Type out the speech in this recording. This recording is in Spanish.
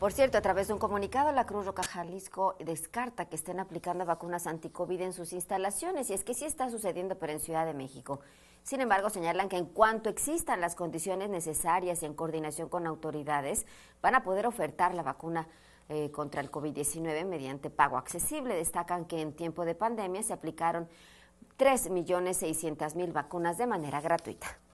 Por cierto, a través de un comunicado, la Cruz Roja Jalisco descarta que estén aplicando vacunas anti-COVID en sus instalaciones, y es que sí está sucediendo, pero en Ciudad de México. Sin embargo, señalan que en cuanto existan las condiciones necesarias y en coordinación con autoridades, van a poder ofertar la vacuna eh, contra el COVID-19 mediante pago accesible. Destacan que en tiempo de pandemia se aplicaron 3.600.000 vacunas de manera gratuita.